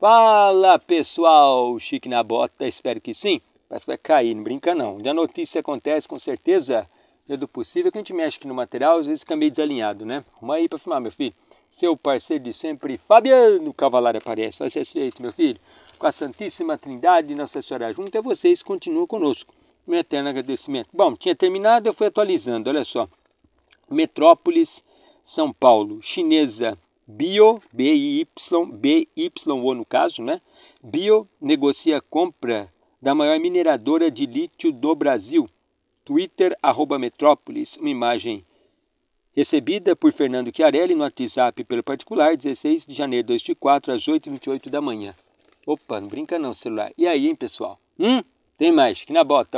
Fala pessoal, chique na bota, espero que sim. Parece que vai cair, não brinca não. Onde a notícia acontece com certeza, é do possível que a gente mexe aqui no material, às vezes fica meio desalinhado, né? Arruma aí pra filmar, meu filho. Seu parceiro de sempre, Fabiano Cavalari aparece. Faz jeito, assim, meu filho. Com a Santíssima Trindade, Nossa Senhora junto, é vocês continuam conosco. Meu eterno agradecimento. Bom, tinha terminado, eu fui atualizando, olha só. Metrópolis, São Paulo, chinesa Bio, B B B-Y-O no caso, né? Bio negocia a compra da maior mineradora de lítio do Brasil. Twitter, arroba Metrópolis, uma imagem recebida por Fernando Chiarelli no WhatsApp pelo particular, 16 de janeiro de 2004, às 8h28 da manhã. Opa, não brinca não, celular. E aí, hein, pessoal? Hum, tem mais, que na bota.